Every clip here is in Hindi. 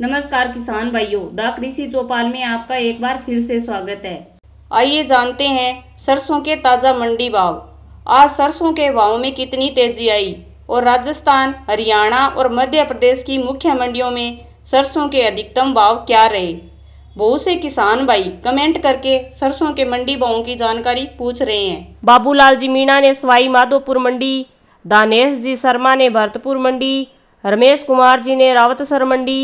नमस्कार किसान भाइयों द कृषि चौपाल में आपका एक बार फिर से स्वागत है आइए जानते हैं सरसों के ताज़ा मंडी भाव आज सरसों के भाव में कितनी तेजी आई और राजस्थान हरियाणा और मध्य प्रदेश की मुख्य मंडियों में सरसों के अधिकतम भाव क्या रहे बहुत से किसान भाई कमेंट करके सरसों के मंडी भावों की जानकारी पूछ रहे हैं बाबूलाल जी मीणा ने सवाई माधोपुर मंडी दानेश जी शर्मा ने भरतपुर मंडी रमेश कुमार जी ने रावतसर मंडी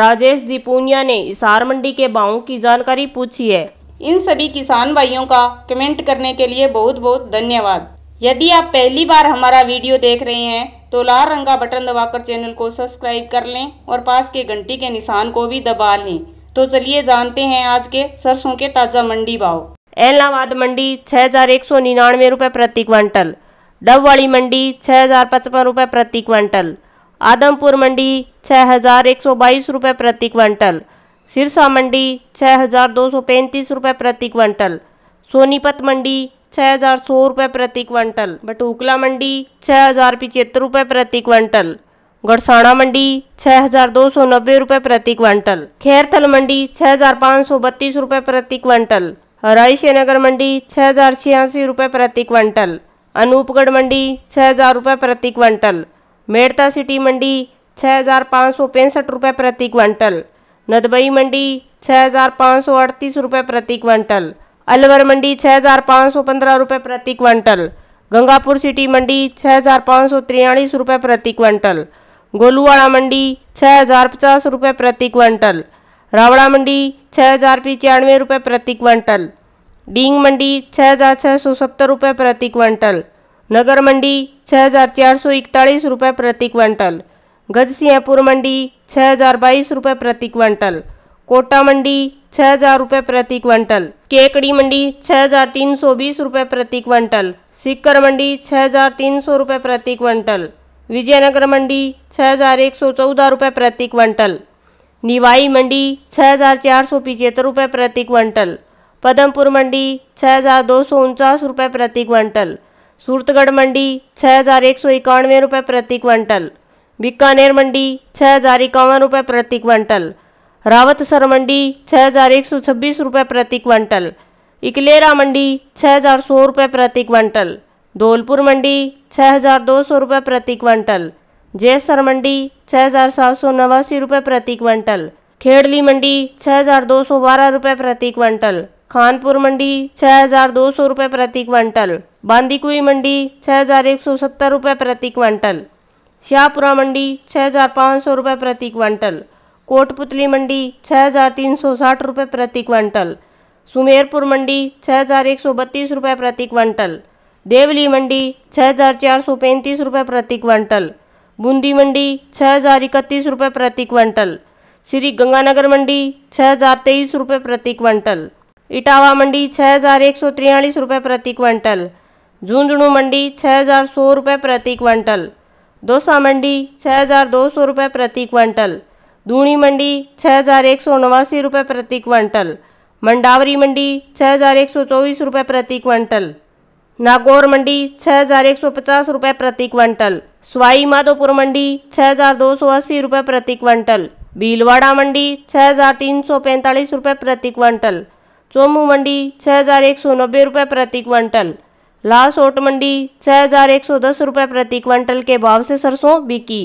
राजेश जी पूनिया ने इसार मंडी के भावों की जानकारी पूछी है इन सभी किसान भाइयों का कमेंट करने के लिए बहुत बहुत धन्यवाद यदि आप पहली बार हमारा वीडियो देख रहे हैं तो लाल रंग का बटन दबाकर चैनल को सब्सक्राइब कर लें और पास के घंटी के निशान को भी दबा लें तो चलिए जानते हैं आज के सरसों के ताजा मंडी भाव एलाहाबाद मंडी छह हजार एक सौ निन्यानवे प्रति क्विंटल डब वाली मंडी छह हजार पचपन प्रति क्विंटल आदमपुर मंडी छः हज़ार एक सौ बाईस रुपये प्रति क्वंटल सिरसा मंडी छः हज़ार दो सौ पैंतीस रुपये प्रति क्वंटल सोनीपत मंडी छः हज़ार सौ रुपये प्रति क्वंटल बटूकला मंडी छः हज़ार पिचहत्तर रुपये प्रति क्वंटल गड़साना मंडी छः हज़ार दो सौ नब्बे रुपये प्रति क्वंटल खैरथल मंडी छः हज़ार पाँच सौ बत्तीस रुपये प्रति क्वंटल हराइशे मंडी छः हज़ार छियासी रुपये प्रति क्वंटल अनूपगढ़ मंडी छः हज़ार रुपये प्रति क्वंटल मेड़ता सिटी मंडी छः हज़ार पाँच सौ पैंसठ रुपये प्रति क्वांटल नदबई मंडी छः हज़ार पाँच सौ अड़तीस रुपये प्रति क्वांटल अलवर मंडी छः हज़ार पाँच सौ पंद्रह रुपये प्रति क्वांटल गंगापुर सिटी मंडी छः हज़ार पाँच सौ रुपये प्रति क्वांटल गोलूवाड़ा मंडी छः हज़ार पचास रुपये प्रति क्वांटल रावड़ा मंडी छः हज़ार रुपये प्रति क्वांटल डींग मंडी छः हज़ार छः सौ सत्तर रुपये प्रति क्वांटल नगर मंडी छः हजार चार सौ इकतालीस रुपये प्रति क्विंटल गजसिंहपुर मंडी छः हजार बाईस रुपये प्रति क्विंटल कोटा मंडी छः हजार रुपये प्रति क्विंटल केकड़ी मंडी छः हजार तीन सौ बीस रुपये प्रति क्विंटल सिक्कर मंडी छः हजार तीन सौ रुपये प्रति क्विंटल विजयनगर मंडी छः हजार एक सौ चौदह रुपये प्रति क्विंटल निवाई मंडी छः हजार चार सौ पिचहत्तर रुपये प्रति क्विंटल पदमपुर मंडी छः हजार दो सौ उनचास रुपये प्रति क्विंटल सूरतगढ़ मंडी छः हजार एक सौ इक्यानवे रुपये प्रति क्विंटल बीकानेर मंडी छः हजार इक्यावन रुपये प्रति क्विंटल रावतसर मंडी छः हजार एक सौ छब्बीस रुपये प्रति क्विंटल इकलेरा मंडी छः हजार सौ रुपये प्रति क्विंटल धौलपुर मंडी छः हजार दो सौ रुपये प्रति क्विंटल जयसर मंडी छः हजार सात सौ नवासी रुपये प्रति क्विंटल खेड़ली मंडी छः हजार दो सौ बारह रुपये प्रति क्विंटल खानपुर मंडी छः हजार दो सौ रुपये प्रति क्विंटल बांदीकुई मंडी छः हज़ार एक सौ सत्तर रुपये प्रति क्वांटल शाहपुरा मंडी छः हज़ार पाँच सौ रुपये प्रति क्वांटल कोटपुतली मंडी छः हज़ार तीन सौ साठ रुपये प्रति क्वांटल सुमेरपुर मंडी छः हज़ार एक सौ बत्तीस रुपये प्रति क्वांटल देवली मंडी छः हज़ार चार सौ पैंतीस रुपये प्रति क्वांटल बूंदी मंडी छः हज़ार इकतीस रुपये प्रति क्वांटल श्री गंगानगर मंडी छः हज़ार तेईस रुपये प्रति क्विंटल इटावा मंडी छः हज़ार एक सौ तिरालीस रुपये प्रति क्वांटल झुंझुनू मंडी छः हज़ार सौ रुपये प्रति क्वांटल दोसा मंडी छः हज़ार दो सौ रुपये प्रति क्वांटल दूनी मंडी छः हज़ार एक सौ नवासी रुपये प्रति क्वांटल मंडावरी मंडी छः हज़ार एक सौ चौबीस रुपये प्रति क्वांटल नागौर मंडी छः हज़ार एक सौ पचास रुपये प्रति क्वांटल स्वाई माधोपुर मंडी छः हज़ार दो सौ अस्सी रुपये प्रति क्विंटल भीलवाड़ा मंडी छः हज़ार तीन सौ पैंतालीस रुपये प्रति क्विंटल चोमू मंडी छः हज़ार एक सौ नब्बे रुपये प्रति क्विंटल लाल सोट मंडी छह हजार एक सौ दस रुपए प्रति क्विंटल के भाव से सरसों बिकी